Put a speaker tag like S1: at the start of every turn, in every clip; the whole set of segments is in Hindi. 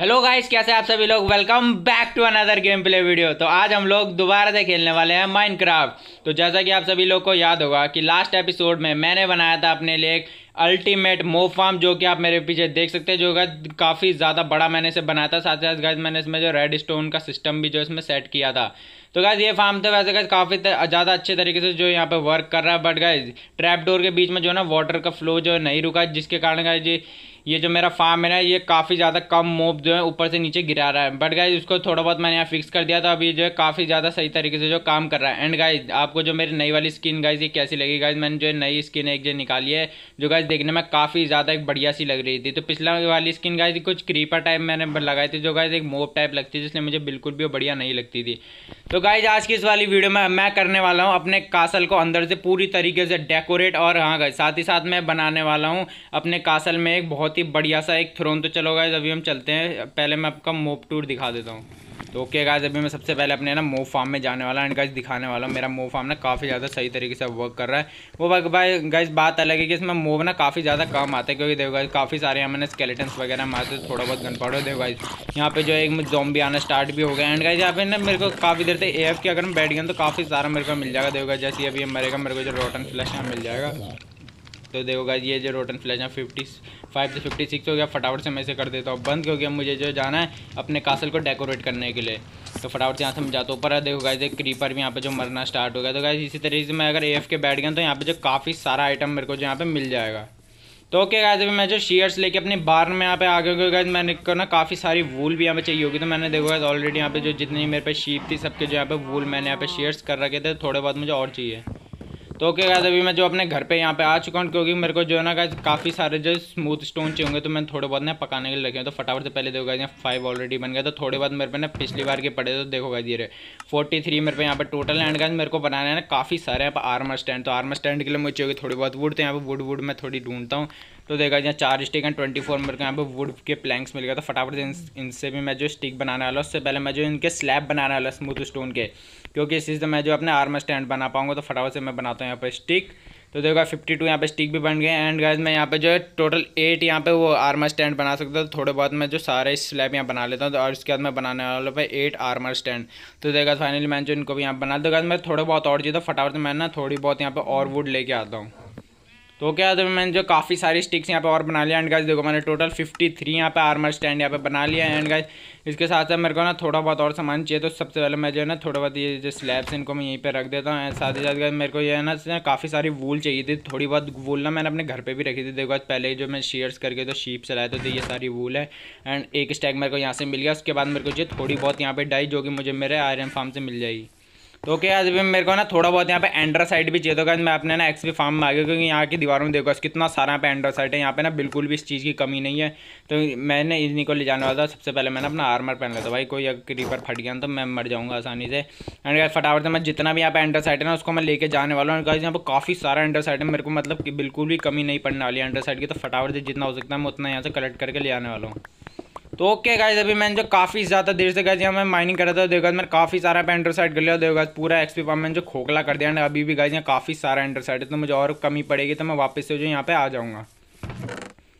S1: हेलो गाइस कैसे आप सभी लोग welcome back to another game play video तो आज हम लोग दोबारा से खेलने वाले हैं माइनक्राफ्ट तो जैसा कि आप सभी लोग को याद होगा कि लास्ट एपिसोड में मैंने बनाया था अपने लिए एक अल्टीमेट मो फार्म जो कि आप मेरे पीछे देख सकते हैं जो कि काफ़ी ज़्यादा बड़ा मैंने इसे बनाया था साथ ही साथ गाइज मैंने इसमें जो रेड स्टोन का सिस्टम भी जो इसमें सेट किया था तो गाइज ये फार्म तो वैसे गाइज काफ़ी ज़्यादा अच्छे तरीके से जो यहाँ पे वर्क कर रहा है बट गाइज ट्रैप डोर के बीच में जो है ना वाटर का फ्लो जो नहीं रुका जिसके कारण जी ये जो मेरा फार्म है ना ये काफ़ी ज़्यादा कम मोब जो है ऊपर से नीचे गिरा रहा है बट गाइज इसको थोड़ा बहुत मैंने यहाँ फिक्स कर दिया था अभी जो है काफ़ी ज़्यादा सही तरीके से जो काम कर रहा है एंड गाइज आपको जो मेरी नई वाली स्किन गाइज ये कैसी लगी गाइज मैंने जो है नई स्किन एक जो निकाली है जो गाइज देखने में काफ़ी ज़्यादा एक बढ़िया सी लग रही थी तो पिछला वाली स्किन गाइज कुछ क्रीपर टाइप मैंने लगाई थी जो गाइज एक मोब टाइप लगती थी जिसने मुझे बिल्कुल भी बढ़िया नहीं लगती थी तो गाइज आज की इस वाली वीडियो में मैं करने वाला हूँ अपने कासल को अंदर से पूरी तरीके से डेकोरेट और हाँ गाइज साथ ही साथ मैं बनाने वाला हूँ अपने कासल में एक बहुत बहुत ही बढ़िया सा एक थ्रोन तो चलो गाइज अभी हम चलते हैं पहले मैं आपका मोप टूर दिखा देता हूँ तो ओके गाइज अभी मैं सबसे पहले अपने ना मोव फार्म में जाने वाला एंड गाइज दिखाने वाला हूँ मेरा मोव फार्म ना काफ़ी ज़्यादा सही तरीके से वर्क कर रहा है वो वर्क भाई गाइज बात अलग है कि इसमें मोव ना काफ़ी ज़्यादा कम आता है क्योंकि देखो गाइज काफ़ी सारे मैंने स्केलेटन्स वगैरह मारते थोड़ा बहुत गन पाउडर देखो गाइज यहाँ पे जो है एक जॉम्बी आना स्टार्ट भी हो गया एंड गाइज यहाँ पे ना मेरे को काफ़ी देर से ए एफ के अगर मैं बैठ गया तो काफ़ी सारा मेरे को मिल जाएगा देखो गाइज जैसे अभी मरेगा मेरे को जो रोटन फ्लैश मिल जाएगा तो देखो गाइज ये जो रोटन फ्लैश है फिफ्टी फाइव से फिफ्टी सिक्स हो गया फटाफट से मैं इसे कर देता हूँ बंद क्योंकि मुझे जो जाना है अपने कासल को डेकोरेट करने के लिए तो फटाफट से यहाँ से मैं जाता हूँ ऊपर देखो गाइज एक क्रीपर भी यहाँ पे जो मरना स्टार्ट हो गया तो गाइज इसी तरीके से मैं अगर एफ के बैठ गया तो यहाँ पे जो काफ़ी सारा आइटम मेरे को जो यहाँ पे मिल जाएगा तो ओके गाइज अभी मैं जो शेयर्स लेके अपने बार में यहाँ पे आ गया गाइज मैंने को ना काफ़ी सारी वूल भी यहाँ पे चाहिए होगी तो मैंने देखो ऑलरेडी यहाँ पे जो जितनी मेरे पे शीप थी सबके जो यहाँ पे वूल मैंने यहाँ पे शेयर्स कर रखे थे थोड़े बहुत मुझे और चाहिए तो ओके गाइस अभी मैं जो अपने घर पे यहाँ पे आ चुका हूँ क्योंकि मेरे को जो है ना गाइस काफ़ी सारे जो स्मूथ स्टोन चाहिए होंगे तो मैंने थोड़े बहुत ना पकाने के लिए रखे हैं तो फटाफट से पहले देखो गाइस यहाँ फाइव ऑलरेडी बन गया तो थोड़े बहुत मेरे पे ना पिछली बार के पड़े तो देखो गाइस ये फोर्टी थ्री मेरे पे यहाँ पे टोटल एंड गाइस मेरे को बनाने ना काफ़ी सारे यहाँ पर आर्मर स्टैंड तो आर्मर स्टैंड के लिए मुझे चाहिए थोड़ी बहुत वुड तो यहाँ पर वुड वुड मैं थोड़ी ढूंढता हूँ तो देखा जहाँ चार स्टिक एंड ट्वेंटी फोर मेरे को यहाँ पे वुड के प्लैंक्स मिल गया तो फटाफट से इनसे भी मैं जो स्टिक बनाने वाला उससे पहले मैं जो इनके स्लैब बनाने वाला स्मूथ स्टोन के क्योंकि इसी से मैं जो अपने आर्मर स्टैंड बना पाऊँगा तो फटाफट से मैं बनाता हूँ यहाँ पर स्टिक तो देखो फिफ्टी टू यहाँ पर स्टिक भी बन गए एंड गाइज मैं यहाँ पे जो है टोटल एट यहाँ पे वो आर्मर स्टैंड बना सकता हूँ तो थोड़े बहुत मैं जो सारे स्लैब यहाँ बना लेता हूँ तो और उसके बाद मैं बनाने वाला पे एट आर्मर स्टैंड तो देखा फाइनली मैंने जो इनको भी यहाँ बना दो तो मैं थोड़े बहुत और चाहिए तो फटाफट मैं ना थोड़ी बहुत यहाँ पर और वुड लेके आता हूँ तो क्या तो मैंने जो काफ़ी सारी स्टिक्स यहाँ पे और बना लिया एंड गाइस देखो मैंने टोटल 53 थ्री यहाँ पे आर्मर स्टैंड यहाँ पे बना लिया एंड गाइस इसके साथ साथ मेरे को ना थोड़ा बहुत और सामान चाहिए तो सबसे पहले मैं जो है ना थोड़ा बहुत ये जो स्लैब्स इनको मैं यहीं पे रख देता हूँ एंड साथ ही साथ मेरे को ये है ना काफ़ी सारी वूल चाहिए थी थोड़ी बहुत वूल ना मैंने अपने घर पर भी रखी थी देखो आज पहले जो मैं शेयर्स करके तो शीप चलाए थे ये सारी वूल है एंड एक स्टैग मेरे को यहाँ से मिल गया उसके बाद मेरे को जो थोड़ी बहुत यहाँ पर डाई जो कि मुझे मेरे आयरन फार्म से मिल जाएगी तो क्या आज भी मेरे को ना थोड़ा बहुत यहाँ पे एंड्रा साइड भी चाहिए तो मैं अपने ना एक्स भी फार्म में आ गया क्योंकि यहाँ की दीवारों में देखो कितना सारा यहाँ पे एंड्रा साइड है यहाँ पे ना बिल्कुल भी इस चीज़ की कमी नहीं है तो मैंने इन्हीं को ले जाने वाला था सबसे पहले मैंने अपना आर्मर पहन लिया था भाई कोई अगर क्रीपर फट गया तो मैं मर जाऊँगा आसानी से एंड गाइस फटाफट से मैं जितना भी यहाँ पे एंड्रा साइड है ना उसको मैं लेके जाने वाला हूँ यहाँ पर काफ़ी सारा एंड्रा साइड है मेरे को मतलब बिल्कुल भी कमी नहीं पड़ने वाली है एंड्रा साइड की तो फटाफट से जितना हो सकता है मैं उतना यहाँ से कलेक्ट करके ले आने वाला हूँ तो ओके गाइज अभी मैंने जो काफ़ी ज़्यादा देर से गाइज यहाँ मैं माइनिंग कर रहा था तो देखो मैंने काफ़ी सारा एंडरसाइड कर लिया देखो पूरा एक्सपी पाम मैंने जो खोखला कर दिया एंड अभी भी गाइज यहाँ काफ़ी सारा एंडरसाइड है तो मुझे और कमी पड़ेगी तो मैं वापस से जो यहाँ पे आ जाऊँगा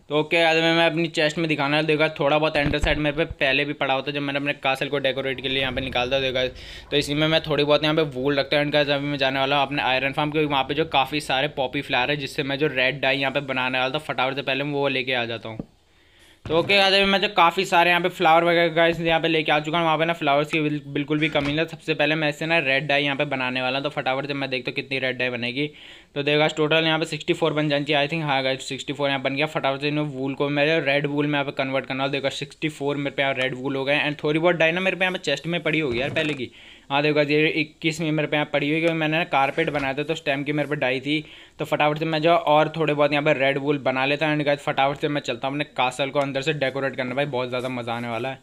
S1: तो ओके आज मैं मैं अपनी चेस्ट में दिखाना है देखा थोड़ा बहुत एंडर साइड मेरे पे पहले भी पड़ा होता है जब मैंने अपने कासल को डेकोरेट के लिए यहाँ पे निकालता देखा तो इसी में मैं थोड़ी बहुत यहाँ पे वूल रखता हूँ इनका अभी मैं जाने वाला हूँ अपने आयरन फार्म क्योंकि वहाँ पे जो काफ़ी सारे पॉपी फ्लावर है जिससे मैं जो रेड डाई यहाँ पर बनाने वाला था फटाफट से पहले मैं वो लेके आ जाता हूँ तो ओके आज मैं जो तो काफ़ी सारे यहाँ पे फ्लावर वगैरह गाइस यहाँ पे लेके आ चुका हूँ वहाँ पे ना फ्लावर्स की बिल्कुल भी कमी नहीं सबसे पहले मैं इससे ना रेड डाई यहाँ पे बनाने वाला तो फटाफट जब मैं देखता हूँ कितनी रेड डाई बनेगी तो देखा टोटल यहाँ पे 64 बन जानी आई थिंक हाँ गाइस 64 फोर यहाँ बन गया फटाफट इन वूल को मेरे रेड वूल में यहाँ पे कन्वर्ट करना देखा सिक्सटी मेरे पे यहाँ रेड वूल हो गए एंड थोड़ी बहुत डाई ना मेरे पे यहाँ पे चेस्ट में पड़ी होगी यार पहले की हाँ देखो ये इक्कीस में मेरे पे यहाँ पड़ी हुई क्योंकि मैंने ना कारपेट बनाया था तो टाइम की मेरे पे डाई थी तो फटाफट से मैं जो और थोड़े बहुत यहाँ पर रेड वुल बना लेता हूँ एंड गाइज फटाफट से मैं चलता हूँ अपने कासल को अंदर से डेकोरेट करना भाई बहुत ज़्यादा मज़ा आने वाला है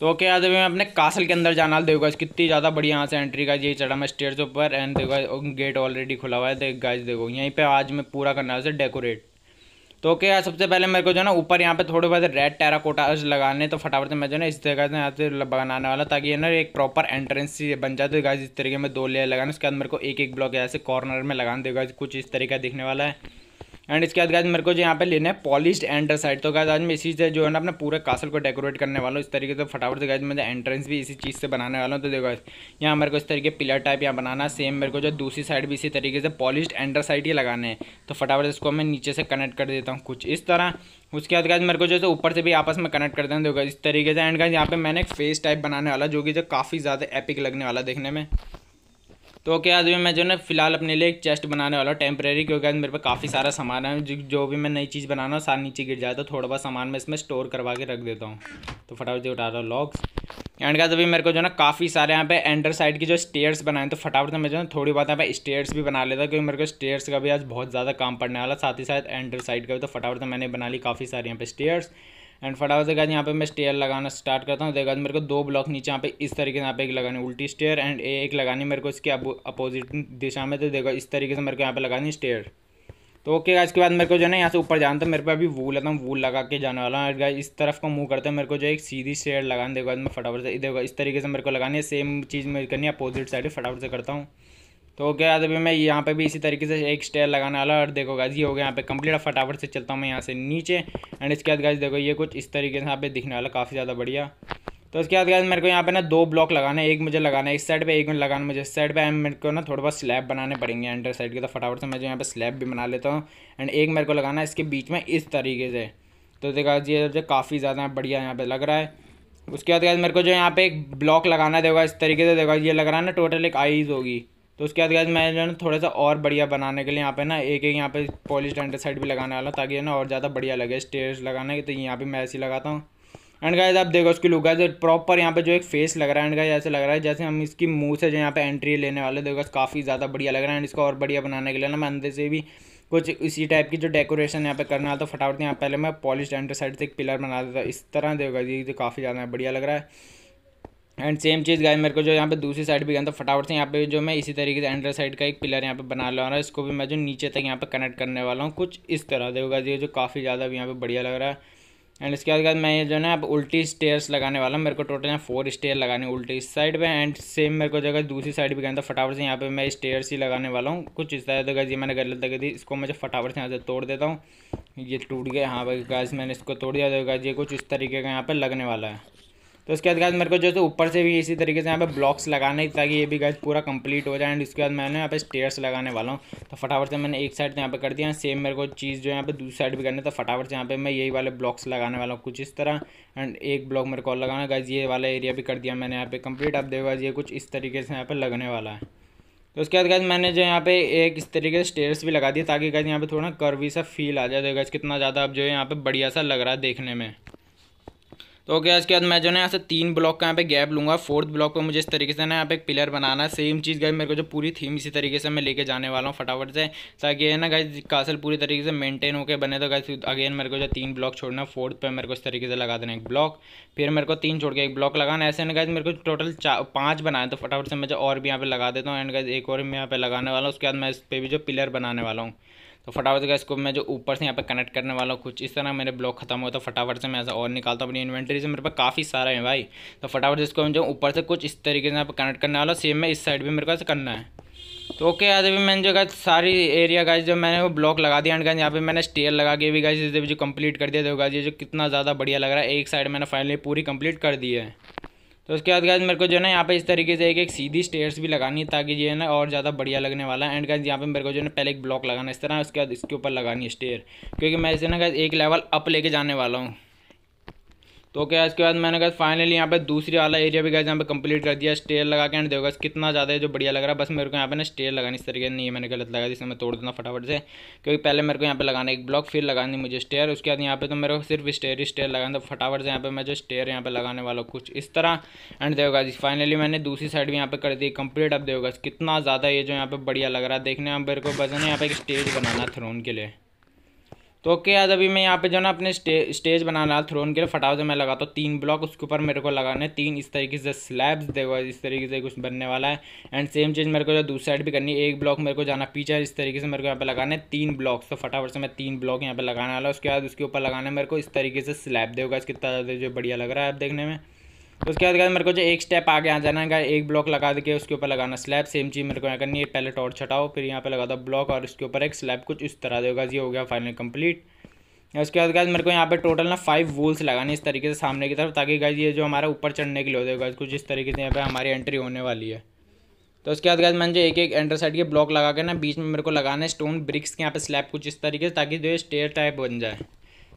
S1: तो ओके आज मैं अपने कासल के अंदर जाना देखो गाइज कितनी ज़्यादा बड़ी यहाँ से एंट्री का ये चढ़ा मैं स्टेयर के ऊपर एंड देखो गेट ऑलरेडी खुला हुआ है देख गाइज देखो यहीं पर आज मैं पूरा करना है उसे डेकोरेट तो ओके यार सबसे पहले मेरे को जो है ना ऊपर यहाँ पे थोड़े बहुत रेड टेरा कोटा लगाने तो फटाफट से मैं जो ना इस तरह से यहाँ से बनाने वाला ताकि ये ना एक प्रॉपर एंट्रेंस बन जाए तो इस तरीके में दो लेयर लगाने उसके बाद मेरे को एक एक ब्लॉक ऐसे कॉर्नर में लगाने देगा कुछ इस तरीका दिखने वाला है एंड इसके बाद गाइज मेरे को जो यहाँ पे लेना है पॉलिश एंटर साइड तो गाइज आज मैं इसी से जो है ना अपने पूरे कासल को डेकोरेट करने वाला हूँ इस तरीके से फटाफट से गाइज मैं एंट्रेंस भी इसी चीज़ से बनाने वाला हूँ तो देखो यहाँ मेरे को इस तरीके पिलर टाइप यहाँ बनाना सेम मेरे को जो दूसरी साइड भी इसी तरीके से पॉलिश एंटर साइड ही लगाने हैं तो फटाफट इसको मैं नीचे से कनेक्ट कर देता हूँ कुछ इस तरह उसके बाद गाइज मेरे को है ऊपर से भी आपस में कनेक्ट करते हैं देखो इस तरीके से एंड गाइज यहाँ पे मैंने एक फेस टाइप बनाने वाला जो कि जो काफ़ी ज़्यादा एपिक लगने वाला देखने में तो ओके आज भी मैं जो ना फिलहाल अपने लिए एक चेस्ट बनाने वाला हूँ टेम्प्रेरी क्योंकि आज मेरे पे काफ़ी सारा सामान है जो, जो भी मैं नई चीज़ बनाना हूँ सारा नीचे गिर जाता तो है थोड़ा बहुत सामान मैं इसमें स्टोर करवा के रख देता हूँ तो फटाफट से उठा रहा हूँ लॉक्स एंड क्या अभी मेरे को जो ना काफ़ी सारे यहाँ पे एंडर साइड की जो स्टेयर्स बनाए तो फटाफट से मैं जो ना थोड़ी बहुत यहाँ पे स्टेयर्स भी बना लेता क्योंकि मेरे को स्टेयर्स का भी आज बहुत ज़्यादा काम पड़ने वाला साथ ही साथ एंडर साइड का भी तो फटाफट से मैंने बना ली काफ़ी सारे यहाँ पे स्टेयर्स एंड फटाफट से गाज यहाँ पे मैं स्टेयर लगाना स्टार्ट करता हूँ देखा मेरे को दो ब्लॉक नीचे यहाँ पे इस तरीके से यहाँ पे एक लगानी उल्टी स्टेयर एंड एक लगानी मेरे को इसके अपोजिट दिशा में तो देखो इस तरीके से मेरे को यहाँ पे लगानी स्टेयर तो ओके गाज के बाद मेरे को जो है ना यहाँ से ऊपर जाना था तो मेरे पे अभी वूल आता हूँ वूल लगा के जाने वाला हूँ इस तरफ का मूव करते हैं मेरे को जो एक सीधी स्टेयर लगानी देखो मैं फटाफट से देखो इस तरीके से मेरे को लगानी है सेम चीज़ मेरी करनी है अपोजिट साइड फटाफट से करता हूँ तो हो गया अभी मैं यहाँ पे भी इसी तरीके से एक स्टेयर लगाने वाला और देखो गाइज ये हो गया यहाँ पे कंप्लीट फटाफट से चलता हूँ मैं यहाँ से नीचे एंड इसके बाद गाइज देखो ये कुछ इस तरीके से यहाँ पे दिखने वाला काफ़ी ज़्यादा बढ़िया तो उसके बाद मेरे को यहाँ पे ना दो ब्लॉक लगाना है एक मुझे लगाना है इस साइड पर एक मिनट लगाना मुझे इस साइड पे मेरे को ना थोड़ा बहुत स्लैब बनाने पड़ेंगे एंडर साइड के तो फटाफट से मैं जो यहाँ पर स्लैब भी बना लेता हूँ एंड एक मेरे को लगाना है इसके बीच में इस तरीके से तो देखा ये जो काफ़ी ज़्यादा बढ़िया यहाँ पर लग रहा है उसके बाद मेरे को जो यहाँ पे एक ब्लॉक लगाना देगा इस तरीके से देखो ये लग रहा है ना टोटल एक आईज होगी तो उसके बाद गैस मैं ना थोड़ा सा और बढ़िया बनाने के लिए यहाँ पे ना एक एक यहाँ पे पॉलिश एंडरसाइड भी लगाने वाला ताकि ना और ज़्यादा बढ़िया लगे स्टेयर्स लगाने के तो यहाँ पे मैं ऐसे लगाता हूँ एंड गाइज आप देखो उसकी लुक गाइज प्रॉपर यहाँ पे जो एक फेस लग रहा है एंड गाइज ऐसे लग रहा है जैसे हम इसकी मुंह से जो यहाँ पे एंट्री लेने वाले देखो काफ़ी ज़्यादा बढ़िया लग रहा है एंड इसको और बढ़िया बनाने के लिए ना मैं अंदर से भी कुछ इसी टाइप की जो डेकोरेशन यहाँ पे करने आता तो फटाफट यहाँ पहले मैं पॉलिश डेंटर साइड से एक पिलर बना देता इस तरह देखो ये काफ़ी ज़्यादा बढ़िया लग रहा है एंड सेम चीज़ गाय मेरे को जो यहाँ पे दूसरी साइड भी गया था तो फटाफट से यहाँ पे जो मैं इसी तरीके से एंडर साइड का एक पिलर यहाँ पे बना ला रहा इसको भी मैं जो नीचे तक यहाँ पे कनेक्ट करने वाला हूँ कुछ इस तरह देगा जी जो काफ़ी ज़्यादा भी यहाँ पे बढ़िया लग रहा है एंड इसके बाद मैं ये जो ना अब उल्टी स्टेयर्स लगाने वाला हूँ मेरे को टोटल यहाँ फोर स्टेयर लगाने उल्टी इस साइड पर एंड सेम मेरे को जगह दूसरी साइड भी गया था तो फटाफट से यहाँ पे मैं स्टेयर्स ही लगाने वाला हूँ कुछ इस तरह देगा तो जी मैंने गलत लगी थी इसको जो फटाफट से यहाँ से तोड़ देता हूँ ये टूट गया हाँ भाई गाय मैंने इसको तोड़ दिया देखा जी कुछ इस तरीके का यहाँ पर लगने वाला है तो उसके बाद मेरे को जो है ऊपर से भी इसी तरीके से यहाँ पे ब्लॉक्स लगाने ताकि ये भी गाइज पूरा कंप्लीट हो जाए एंड इसके बाद मैंने यहाँ पे स्टेयर्स लगाने वाला हूँ तो फटाफट से मैंने एक साइड तो यहाँ पे कर दिया सेम मेरे को चीज़ जो यहाँ पे दूसरी साइड भी करनी तो फटाफट से यहाँ पे मैं यही वाले ब्लॉक्स लगाने वाला हूँ कुछ इस तरह एंड एक ब्लॉक मेरे को और लगाना गाइज ये वाला एरिया भी कर दिया मैंने यहाँ पे कंप्लीट आप देखो ये कुछ इस तरीके से यहाँ पर लगने वाला है तो उसके बाद गैस मैंने जो यहाँ पे एक इस तरीके से स्टेयर्स भी लगा दिए ताकि गैस यहाँ पे थोड़ा कर्वी सा फील आ जाए तो गैस कितना ज़्यादा अब जो है यहाँ पे बढ़िया सा लग रहा है देखने में तो ओके इसके बाद मैं जो है यहाँ से तीन ब्लॉक का यहाँ पे गैप लूँगा फोर्थ ब्लॉक पर मुझे इस तरीके से ना यहाँ पे एक पिलर बनाना है सेम चीज़ गई मेरे को जो पूरी थीम इसी तरीके से मैं लेके जाने वाला हूँ फटाफट से ताकि है ना गाइज कासल पूरी तरीके से मेंटेन होकर बने तो गाइज अगेन मेरे को जो तीन ब्लॉक छोड़ना है फोर्थ पर मेरे को इस तरीके से लगा देना एक ब्लॉक फिर मेरे को तीन छोड़ के एक ब्लॉक लगाना ऐसे ना गाइज मेरे को टोटल पाँच बनाए तो फटाफट से मैं जो और भी यहाँ पर लगा देता हूँ एंड गाइज एक और मैं यहाँ पर लगाने वाला हूँ उसके बाद मैं इस पर भी जो पिलर बनाने वाला हूँ तो फटाफट से इसको मैं जो ऊपर से यहाँ पे कनेक्ट करने वाला हूँ कुछ इस तरह मेरे ब्लॉक खत्म हुआ तो फटाफट से मैं ऐसा और निकालता हूँ अपनी इन्वेंट्री से मेरे पास काफ़ी सारा है भाई तो फटाफट से इसको मैं जो ऊपर से कुछ इस तरीके से यहाँ पर कनेक्ट करने वाला हूँ सेम में इस साइड भी मेरे को करना है तो ओके आज अभी मैंने जो गाइज सारी एरिया गाइज जो मैंने वो ब्लॉक लगा दिया एंड गाइज यहाँ पे मैंने स्टेयर लगा के भी गाइज इसे भी जो कंप्लीट कर दिया देखो गाइज ये जो कितना ज़्यादा बढ़िया लग रहा है एक साइड मैंने फाइनली पूरी कंप्लीट कर दी है तो उसके बाद गाइज मेरे को जो है ना यहाँ पे इस तरीके से एक एक सीधी स्टेयर्स भी लगानी है ताकि जो है ना और ज़्यादा बढ़िया लगने वाला है एंड गाइज यहाँ पे मेरे को जो है ना पहले एक ब्लॉक लगाना इस तरह उसके बाद इसके ऊपर लगानी है स्टेयर क्योंकि मैं इसे ना गाइज एक लेवल अप लेके जाने वाला हूँ तो क्या इसके बाद मैंने कहा फाइनली यहाँ पे दूसरी वाला एरिया भी गया यहाँ पे कंप्लीट कर दिया स्टेयर लगा के एंड देखो कितना ज़्यादा है जो बढ़िया लग रहा है बस मेरे को यहाँ पे ना स्टेयर लगानी इस तरीके नहीं है मैंने गलत लगा जिसमें मैं तोड़ देना फटाफट से क्योंकि पहले मेरे को यहाँ पे लगाना एक ब्लॉक फिर लगानी मुझे स्टेयर उसके बाद यहाँ पे तो मेरे को सिर्फ स्टेयर ही स्टेयर लगाना तो फटाफट से यहाँ पे मैं जो स्टेयर यहाँ पे लगाने वाला हूँ कुछ इस तरह एंड देखो जी फाइनली मैंने दूसरी साइड भी यहाँ पे कर दी कंप्लीट अब देवगा कितना ज़्यादा ये जो यहाँ पे बढ़िया लग रहा है देखने में मेरे को बस यहाँ पे एक स्टेज बनाना थ्रोन के लिए तो ओके आज अभी मैं यहाँ पे जो ना अपने स्टे, स्टेज बनाने रहा थ्रोन के लिए फटाफट से मैं लगाता तो हूँ तीन ब्लॉक उसके ऊपर मेरे को लगाने तीन इस तरीके से स्लैब्स देखो इस तरीके से कुछ बनने वाला है एंड सेम चीज़ मेरे को जो दूसरी साइड भी करनी है एक ब्लॉक मेरे को जाना पीछे इस तरीके से मेरे को यहाँ पे लगाने तीन ब्लॉक तो फटाफट से मैं तीन ब्लॉक यहाँ पे लगाने वाला उसके बाद उसके ऊपर लगाने मेरे को इस तरीके से स्लैब देगा कितना ज़्यादा जो बढ़िया लग रहा है आप देखने में उसके बाद मेरे को जो एक स्टेप आगे आ जाना है एक ब्लॉक लगा देके उसके ऊपर लगाना स्लैब सेम चीज़ मेरे को यहाँ करनी है पहले टॉर्च हटाओ फिर यहाँ पे लगा दो ब्लॉक और उसके ऊपर एक स्लैब कुछ इस तरह देगा ये हो गया फाइनल कंप्लीट उसके बाद गाइज मेरे को यहाँ पे टोटल ना फाइव वोल्स लगाने इस तरीके से सामने की तरफ ताकि गाइज ये जो हमारा ऊपर चढ़ने के लिए होते गाइज कुछ इस तरीके से यहाँ पे हमारी एंट्री होने वाली है तो उसके बाद गाइज मैंने जो एक एक एंटर साइड के ब्लॉक लगा के ना बीच में मेरे को लगाना है स्टोन ब्रिक्स के यहाँ पे स्लैब कुछ इस तरीके से ताकि जो स्टेयर टाइप बन जाए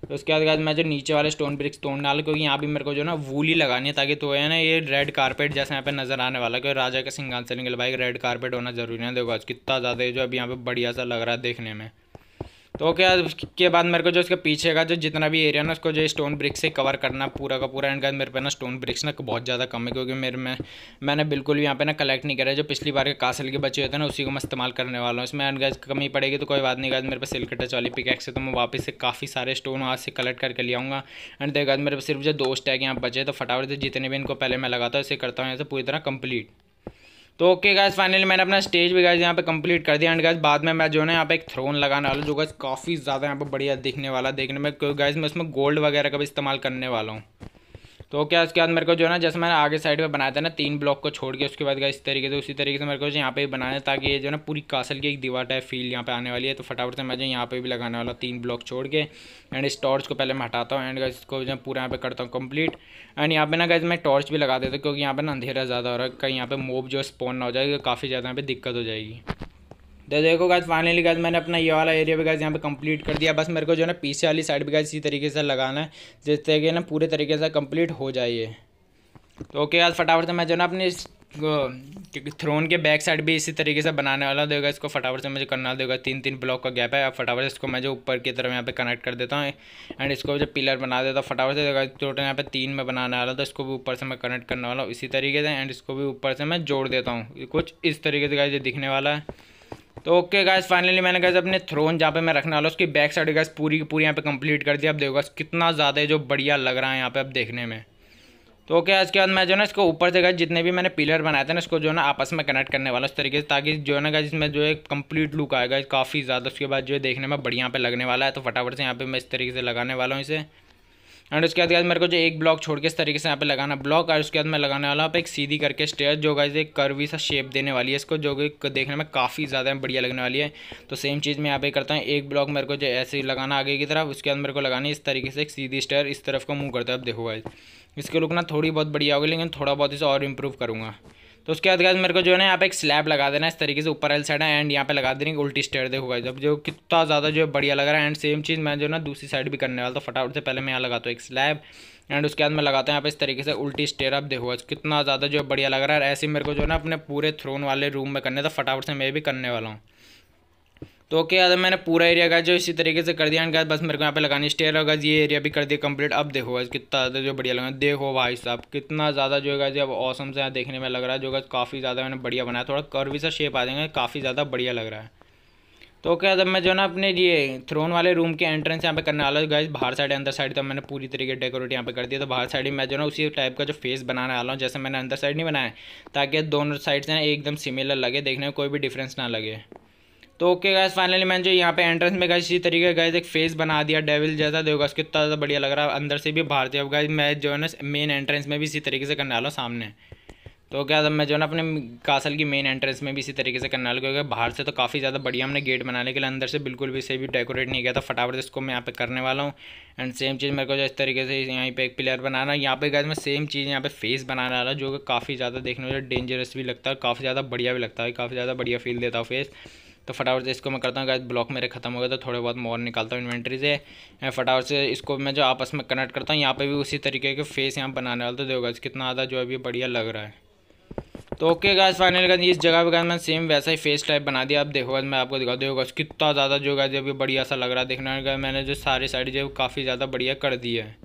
S1: तो उसके बाद मैं जो नीचे वाले स्टोन ब्रिक्स तोड़ने वाला क्योंकि यहाँ भी मेरे को जो ना वूली लगानी है ताकि तो है ना ये रेड कारपेट जैसे यहाँ पे नजर आने वाला क्योंकि राजा का सिंगान से निकल भाई रेड कारपेट होना जरूरी है देखो आज कितना ज़्यादा जो अभी यहाँ पे बढ़िया सा लग रहा है देखने में तो क्या उसके बाद मेरे को जो उसके पीछे का जो जितना भी एरिया ना उसको जो स्टोन ब्रिक्स से कवर करना पूरा का पूरा एंड मेरे पे ना स्टोन ब्रिक्स ना बहुत ज़्यादा कम है क्योंकि मेरे में मैंने बिल्कुल भी यहाँ पे ना कलेक्ट नहीं करा जो पिछली बार के कासल के बचे हुए थे ना उसी को मैं इस्तेमाल करने वाला हूँ इसमें एंड गज कमी पड़ेगी तो कोई बात नहीं गैज मेरे पास सिल्क टच वाली पिकैक्स है तो मैं वापस से काफ़ी सारे स्टोन वहाँ से कलेक्ट करके ले आऊँगा एंड देखा मेरे पास सिर्फ जो दो स्टैग यहाँ बचे तो फटाफट से जितने भी इनको पहले मैं लगाता हूँ इसे करता हूँ यहाँ से पूरी तरह कम्प्लीट तो ओके गाइस फाइनली मैंने अपना स्टेज भी गाइस यहाँ पे कंप्लीट कर दिया एंड गाइस बाद में मैं जो है ना यहाँ पे एक थ्रोन लगाने वाला जो गाइस काफ़ी ज़्यादा यहाँ पे बढ़िया दिखने वाला देखने में क्योंकि गाइस मैं उसमें गोल्ड वगैरह का भी इस्तेमाल करने वाला हूँ तो क्या उसके बाद मेरे को जो है ना जैसे मैंने आगे साइड पे बनाया था ना तीन ब्लॉक को छोड़ के उसके बाद इस तरीके से उसी तरीके से मेरे को यहाँ पे भी बनाया ताकि ये जो है ना पूरी कासल की एक दीवार टाइप फील यहाँ पे आने वाली है तो फटाफट से मैं जो यहाँ पे भी लगाने वाला तीन ब्लॉक छोड़ के एंड इस टॉर्च को पहले मैं हटाता हूँ एंड इसको जो पूरा यहाँ पे करता हूँ कंप्लीट एंड यहाँ पे ना गैस मैं टॉर्च भी लगा देता हूँ क्योंकि यहाँ पे ना अंधेरा ज़्यादा हो रहा है कहीं यहाँ पे मोब जो स्पॉन ना हो जाएगा तो काफ़ी ज़्यादा यहाँ पे दिक्कत हो जाएगी तो देखो गाइज फाइनली गाइज मैंने अपना ये वाला एरिया भी गाइज यहाँ पे कंप्लीट कर दिया बस मेरे को जो है ना पीछे वाली साइड भी गाइज इसी तरीके से लगाना है जिस तरीके ना पूरे तरीके से कंप्लीट हो जाइए तो ओके गाइज फटाफट से मैं जो ना अपने थ्रोन के बैक साइड भी इसी तरीके से बनाने वाला देगा इसको फटाफट से मुझे करना देगा तीन तीन ब्लॉक का गैप है अब फटाफट से इसको मैं जो ऊपर की तरफ यहाँ पे कनेक्ट कर देता हूँ एंड इसको जो पिलर बना देता हूँ फटाफट से देगा टोटल यहाँ पे तीन में बनाने वाला तो इसको भी ऊपर से मैं कनेक्ट करने वाला हूँ इसी तरीके से एंड इसको भी ऊपर से मैं जोड़ देता हूँ कुछ इस तरीके से दिखने वाला है तो ओके गाइस फाइनली मैंने गैस अपने थ्रोन जहाँ पे मैं रखने वाला उसकी बैक साइड गैस पूरी की पूरी यहाँ पे कंप्लीट कर दी अब देखो गैस कितना ज़्यादा जो बढ़िया लग रहा है यहाँ पे अब देखने में तो ओके आज के बाद मैं जो ना इसको ऊपर से गए जितने भी मैंने पिलर बनाए थे ना इसको जो ना आपस में कनेक्ट करने वाला उस तरीके से ताकि जो है ना गैस इसमें जो है कंप्लीट लुक आएगा काफ़ी ज़्यादा उसके बाद जो है देखने में बढ़िया पे लगने वाला है तो फटाफट से यहाँ पर मैं इस तरीके से लगाने वाला हूँ इसे एंड उसके बाद मेरे को जो एक ब्लॉक छोड़ के इस तरीके से यहाँ पे लगाना ब्लॉक और उसके बाद मैं लगाने वाला हूँ एक सीधी करके स्टेयर जो गाइज एक करवी सा शेप देने वाली है इसको जो कि देखने में काफ़ी ज़्यादा बढ़िया लगने वाली है तो सेम चीज़ मैं यहाँ पे करता हूँ एक ब्लॉक मेरे को जो ऐसे ही लगाना आगे की तरफ उसके बाद मेरे को लगानी इस तरीके से एक सीधी स्टेयर इस तरफ को मूव करता है अब देखो गाइज इसके रुकना थोड़ी बहुत बढ़िया होगी लेकिन थोड़ा बहुत इसे और इम्प्रूव करूँगा तो उसके बाद मेरे को जो है ना यहाँ पे एक स्लैब लगा देना इस तरीके से ऊपर एल साइड है एंड यहाँ पे लगा देनी उल्टी स्टेयर देखो गाइज अब जो कितना ज़्यादा जो है बढ़िया लग रहा है एंड सेम चीज़ मैं जो ना दूसरी साइड भी करने वाला तो फटाफट से पहले मैं यहाँ लगाता हूँ एक स्लैब एंड उसके बाद मैं लगाता हूँ यहाँ पे इस तरीके से उल्टी स्टेयर अब देखो कितना ज़्यादा जो है बढ़िया लग रहा है ऐसे मेरे को जो है ना अपने पूरे थ्रोन वाले रूम में करने तो फटाफट से मैं भी करने वाला हूँ तो ओके यार मैंने पूरा एरिया का जो इसी तरीके से कर दिया एंड बस मेरे को यहाँ पे लगानी स्टेयर होगा ये एरिया भी कर दिया कंप्लीट अब देखो गाइज कितना ज़्यादा जो बढ़िया लगा देखो भाई साहब कितना ज़्यादा जो है अब ऑसम से यहाँ देखने में लग रहा है जो है काफ़ी ज़्यादा मैंने बढ़िया बनाया थोड़ा कर्वी सा शेप आ जाएंगे काफ़ी ज़्यादा बढ़िया लग रहा है तो क्या जब मैं जो ना अपने ये थ्रोन वाले रूम के एंट्रेंस यहाँ पे करने वाला हूँ गाइज बाहर साइड अंदर साइड तो मैंने पूरी तरीके डेकोरेट यहाँ पे कर दिया तो बाहर साइड मैं जो ना उसी टाइप का जो फेस बनाने वाला हूँ जैसे मैंने अंदर साइड नहीं बनाया ताकि दोनों साइड से ना एकदम सिमिलर लगे देखने में कोई भी डिफरेंस ना लगे तो ओके गैस फाइनली मैंने जो यहाँ पे एंट्रेंस में गए इसी तरीके गए एक फेस बना दिया डेविल जैसा देखो गैस कितना ज़्यादा बढ़िया लग रहा है अंदर से भी भारतीय से अब मैं जो है ना मेन एंट्रेंस में भी इसी तरीके से करने वाला हूँ सामने तो क्या अब मैं जो है ना अपने कासल की मेन एंट्रेंस में भी इसी तरीके से करने वाला क्योंकि बाहर से तो काफ़ी ज़्यादा बढ़िया हमने गेट बनाने के लिए अंदर से बिल्कुल भी से भी डेकोरेट नहीं किया था फटाफट से इसको मैं यहाँ पे करने वाला हूँ एंड सेम चीज़ मेरे को जो इस तरीके से यहीं पे एक प्लेयर बनाना यहाँ पर गया मैं सेम चीज़ यहाँ पे फेस बनाने वाला जो कि काफ़ी ज़्यादा देखने में डेंजरस भी लगता है काफ़ी ज़्यादा बढ़िया भी लगता है काफ़ी ज़्यादा बढ़िया फील देता हूँ फेस तो फटाफट से इसको मैं करता हूँ गाइस ब्लॉक मेरे खत्म हो गए तो थोड़े बहुत मोर निकालता हूँ इन्वेंट्री से फटाफट से इसको मैं जो आपस में कनेक्ट करता हूँ यहाँ पर भी उसी तरीके के फेस यहाँ बनाने वाले तो देखो गाइज कितना आधा जो अभी बढ़िया लग रहा है तो ओके गाइस फाइनल गाइस इस जगह पर मैं मैंने सेम वैसा ही फेस टाइप बना दिया आप देखो गाइस मैं आपको दिखा दूँ गाइस कितना ज़्यादा जो गाइस अभी बढ़िया सा लग रहा है देखना मैंने जो सारी साइड जो काफ़ी ज़्यादा बढ़िया कर दिया है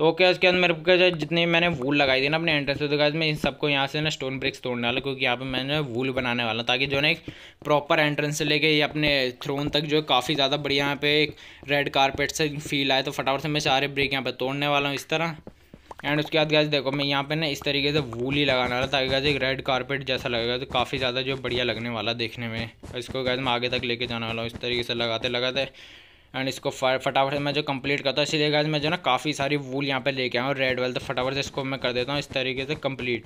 S1: तो ओके उसके बाद मेरे को जितनी मैंने वूल लगाई थी ना अपने एंट्रेंस तो मैं इन सबको यहाँ से ना स्टोन ब्रिक्स तोड़ने वाला क्योंकि यहाँ पे मैंने वूल बनाने वाला ताकि जो ना एक प्रॉपर एंट्रेंस से लेके अपने थ्रोन तक जो काफ़ी ज़्यादा बढ़िया यहाँ पे एक रेड कारपेट से फील आए तो फटाफट से मैं सारे ब्रिक यहाँ पर तोड़ने वाला हूँ इस तरह एंड उसके बाद गैस देखो मैं यहाँ पे ना इस तरीके से वूल ही लगाने वाला ताकि गैस एक रेड कारपेट जैसा लगेगा तो काफ़ी ज़्यादा जो बढ़िया लगने वाला देखने में इसको गैस मैं आगे तक लेके जाने वाला हूँ इस तरीके से लगाते लगाते एंड इसको फटाफट से मैं जो कंप्लीट करता हूँ इसीलिए गाइज मैं जो ना काफ़ी सारी वूल यहाँ पे लेके आया हूँ रेड वेल तो फटाफट से इसको मैं कर देता हूँ इस तरीके से कंप्लीट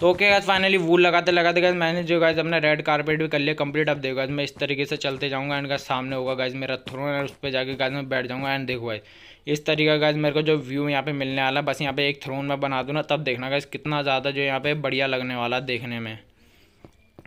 S1: तो ओके गाइज फाइनली वूल लगाते लगाते गए मैंने जो गाइज अपना रेड कारपेट भी कर लिया कंप्लीट अब देखो गाइज मैं इस तरीके से चलते जाऊँगा एंड का सामने होगा गाइज मेरा थ्रोन एंड उस पर जाकर गाइज मैं बैठ जाऊँगा एंड देखो गाइज इस तरीके का मेरे को जो व्यू यहाँ पे मिलने वाला बस यहाँ पे एक थ्रोन में बना दूँ ना तब देखना गाइज कितना ज़्यादा जो यहाँ पे बढ़िया लगने वाला देखने में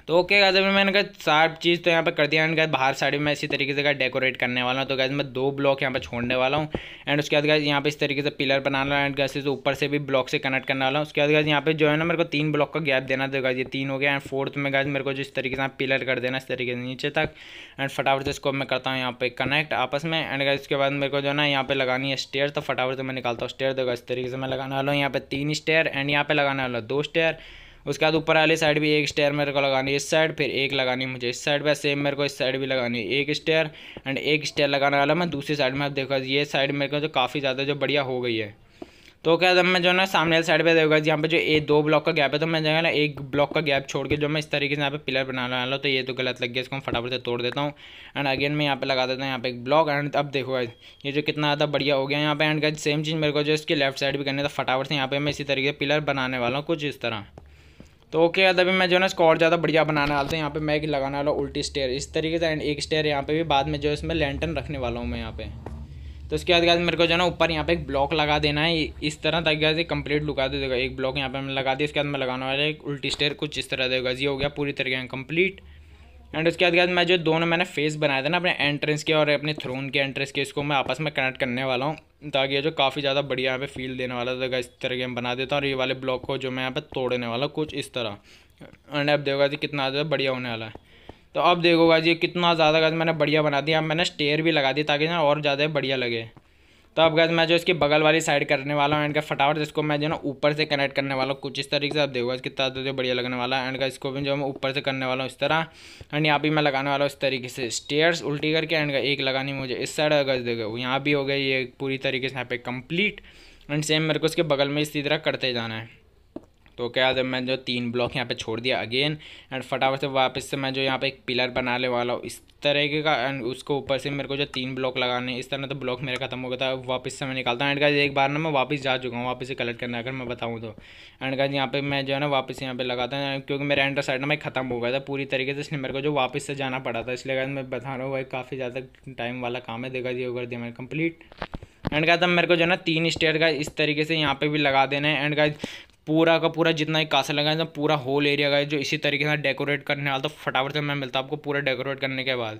S1: तो ओके गाइज अभी मैंने कहा साफ चीज़ तो यहाँ पर कर दिया एंड गाइज बाहर साइड में मैं इसी तरीके से डेकोरेट करने वाला हूँ तो गाइज मैं दो ब्लॉक यहाँ पर छोड़ने वाला हूँ एंड उसके बाद गाइज यहाँ पे इस तरीके से पिलर बना एंड गाइज इसे ऊपर से भी ब्लॉक से कनेक्ट करने वाला हूँ उसके बाद गाइज यहाँ पे जो है ना मेरे को तीन ब्लॉक का गैप देना था तो ये तीन हो गया एंड फोर्थ में गाइज मेरे को जो इस तरीके से पिलर कर देना इस तरीके से नीचे तक एंड फटाफट से इसको मैं करता हूँ यहाँ पे कनेक्ट आपस में एंड गाइज उसके बाद मेरे को जो है ना यहाँ पे लगानी है स्टेयर तो फटाफट से मैं निकालता हूँ स्टेयर तो इस तरीके से मैं लगाने वाला हूँ यहाँ पे तीन स्टेयर एंड यहाँ पे लगाने वाला दो स्टेयर उसके बाद ऊपर वाली साइड भी एक स्टेयर मेरे को लगानी है इस साइड फिर एक लगानी मुझे इस साइड पर सेम मेरे को इस साइड भी लगानी है एक स्टेयर एंड एक स्टेयर लगाने वाला मैं दूसरी साइड में आप देखो ये साइड मेरे को जो तो काफ़ी ज़्यादा जो बढ़िया हो गई है तो क्या जब मैं जो ना सामने वाली साइड पे देखा यहाँ पे जो ए दो ब्लॉक का गैप है तो मैं जो है ना एक ब्लॉक का गैप छोड़ के जो मैं इस तरीके से यहाँ पे पिलर बनाने वाला हूँ तो ये तो गलत लग गया इसको मैं फटाफट से तोड़ देता हूँ एंड अगेन मैं यहाँ पे लगा देता हूँ यहाँ पे एक ब्लॉक एंड अब देखो ये जो कितना ज़्यादा बढ़िया हो गया यहाँ पे एंड सेम चीज़ मेरे को जो इसकी लेफ्ट साइड भी करनी है तो फटाफट से यहाँ पे मैं इसी तरीके से पिलर बनाने वाला हूँ कुछ इस तरह तो ओके यार अभी मैं जो है ना इसको और ज़्यादा बढ़िया बनाने वाला था यहाँ पे मैं एक लगाने वाला हूँ उल्टी स्टेयर इस तरीके से एंड एक स्टेयर यहाँ पे भी बाद में जो है इसमें लैंटन रखने वाला हूँ मैं यहाँ पे तो उसके बाद गैस मेरे को जो है ना ऊपर यहाँ पे एक ब्लॉक लगा देना है इस तरह ताकि गैस ये कंप्लीट लुका दे देगा एक ब्लॉक यहाँ पे मैं लगा दिया इसके बाद मैं लगाने वाला एक उल्टी स्टेयर कुछ इस तरह देगा ये हो गया पूरी तरीके कंप्लीट एंड उसके बाद क्या मैं जो दोनों मैंने फेस बनाया था ना अपने एंट्रेंस के और अपने थ्रोन के एंट्रेंस के इसको मैं आपस में कनेक्ट करने वाला हूँ ताकि ये जो काफ़ी ज़्यादा बढ़िया यहाँ पे फील देने वाला था तो इस तरह के बना देता हूँ और ये वाले ब्लॉक को जो मैं यहाँ पे तोड़ने वाला कुछ इस तरह एंड अब देखोगा जी कितना ज़्यादा बढ़िया होने वाला है तो अब देखोगा जी कितना ज़्यादा मैंने बढ़िया बना दिया अब मैंने स्टेयर भी लगा दी ताकि ना और ज़्यादा बढ़िया लगे तो अब गैस मैं जो इसकी बगल वाली साइड करने वाला हूँ एंड का फटाफट इसको मैं जो ना ऊपर से कनेक्ट करने वाला हूँ कुछ इस तरीके से आप देखो तरह जो बढ़िया लगने वाला है एंड का इसको भी जो मैं ऊपर से करने वाला हूँ इस तरह एंड यहाँ भी मैं लगाने वाला हूँ इस तरीके से स्टेयर्स उल्टी करके एंड का एक लगानी मुझे इस साइड अगर देखो यहाँ भी हो गई ये पूरी तरीके से यहाँ पे कम्प्लीट एंड सेम मेरे को उसके बगल में इसी तरह करते जाना है तो क्या जब मैं जो तीन ब्लॉक यहाँ पे छोड़ दिया अगेन एंड फटाफट से वापस से मैं जो यहाँ पे एक पिलर बनाने वाला हूँ इस तरीके का एंड उसको ऊपर से मेरे को जो तीन ब्लॉक लगाने इस तरह तो ब्लॉक मेरा खत्म हो गया था वापस से मैं निकालता हूँ एंड गाइज एक बार ना मैं वापस जा चुका हूँ वापस से कलेक्ट करने अगर मैं बताऊँ तो एंड गाइज यहाँ पे मैं जो है ना वापस यहाँ पे लगाता हूँ क्योंकि मेरा एंडर साइड ना मैं ख़त्म हो गया था पूरी तरीके से इसलिए मेरे को जो वापस से जाना पड़ा था इसलिए मैं बता रहा हूँ भाई काफ़ी ज़्यादा टाइम वाला काम है देखा जी कर दिया मैंने कंप्लीट एंड गाइज अब मेरे को जो है ना तीन स्टेयर का इस तरीके से यहाँ पे भी लगा देना है एंड गाइज पूरा का पूरा जितना ही कासा लगा था तो पूरा होल एरिया का जो इसी तरीके से डेकोरेट करने वाला था फटाफट से मैं मिलता आपको पूरा डेकोरेट करने के बाद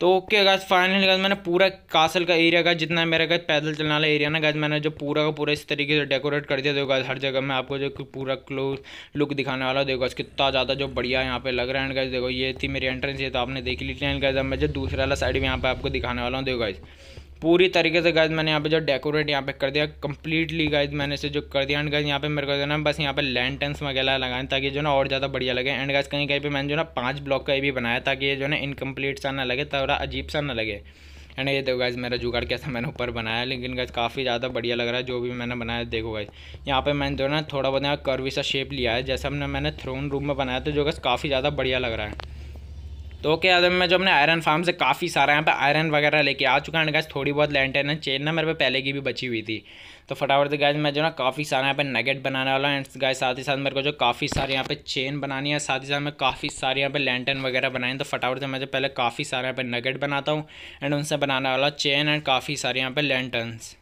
S1: तो ओके गैस फाइनली गैस मैंने पूरा कासल का एरिया का जितना है मेरा गैस पैदल चलने वाला एरिया ना गैस मैंने जो पूरा का पूरा इस तरीके से डेकोरेट कर दिया देखो गैस हर जगह मैं आपको जो पूरा क्लोज लुक दिखाने वाला देखो गैस कितना ज़्यादा जो बढ़िया यहाँ पे लग रहा है गैस देखो ये थी मेरी एंट्रेंस ये तो आपने देख ली थी गैस मैं जो दूसरा वाला साइड भी यहाँ पर आपको दिखाने वाला हूँ देखो गैस पूरी तरीके से गाइज मैंने यहाँ पे जो डेकोरेट यहाँ पे कर दिया कंप्लीटली गाइज मैंने इसे जो कर दिया एंड गाइज यहाँ पे मेरे को जो ना बस यहाँ पे लैंटेंस वगैरह लगाएं ताकि जो ना और ज़्यादा बढ़िया लगे एंड गाइज कहीं कहीं पे मैंने जो ना पांच ब्लॉक का ये भी बनाया ताकि ये जो ना इनकम्प्लीट सा ना लगे थोड़ा अजीब सा ना लगे एंड ये देखो गाइज मेरा जुगाड़ कैसा मैंने ऊपर बनाया लेकिन गाइज काफ़ी ज़्यादा बढ़िया लग रहा है जो भी मैंने बनाया देखो गाइज यहाँ पे मैंने जो ना थोड़ा बहुत यहाँ कर्वी सा शेप लिया है जैसा हमने मैंने थ्रोन रूम में बनाया था जो गाइज काफ़ी ज़्यादा बढ़िया लग रहा है तो ओके आज मैं जो अपने आयरन फार्म से काफ़ी सारा यहाँ पे आयरन वगैरह लेके आ चुका है गैस थोड़ी बहुत लेंटेन है चेन ना मेरे पे पहले की भी बची हुई थी तो फटाफट से गैस मैं जो ना काफ़ी सारा यहाँ पे नगेट बनाने वाला हूँ एंड गाय साथ ही साथ मेरे को जो काफ़ी सारे यहाँ पे चेन बनानी है साथ ही साथ मैं काफ़ी सारे यहाँ पे लेंटन वगैरह बनाए तो फटाफट से मैं जो पहले काफ़ी सारे यहाँ पे नगेट बनाता हूँ एंड उनसे बनाने वाला चेन एंड काफ़ी सारे यहाँ पे लेंटन्स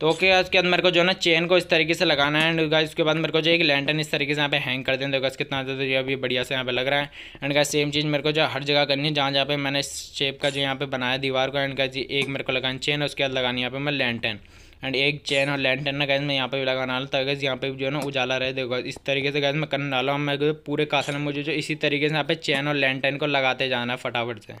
S1: तो ओके okay, उसके बाद मेरे को जो है ना चेन को इस तरीके से लगाना है एंड गाइस उसके बाद मेरे को जो एक लैंटन इस तरीके से यहाँ पे हैंग कर देना देगा कितना ज़्यादा ये अभी बढ़िया से यहाँ पे लग रहा है एंड गाइस सेम चीज़ मेरे को जो हर जगह करनी है जहाँ जहाँ पे मैंने शेप का जो यहाँ पे बनाया दीवार को एंड गाइस एक मेरे को लगानी चेन उसके बाद लगानी यहाँ पे मैं लैंटन एंड एक चैन और लैंटन ना गैस मैं यहाँ पे भी लगाना था गैस यहाँ पे जो है ना उजाला रहे देखो इस तरीके से गैस मैं करने डाला हूँ मैं पूरे कासन में मुझे जो इसी तरीके से यहाँ पे चैन और लैंटन को लगाते जाना है फटाफट से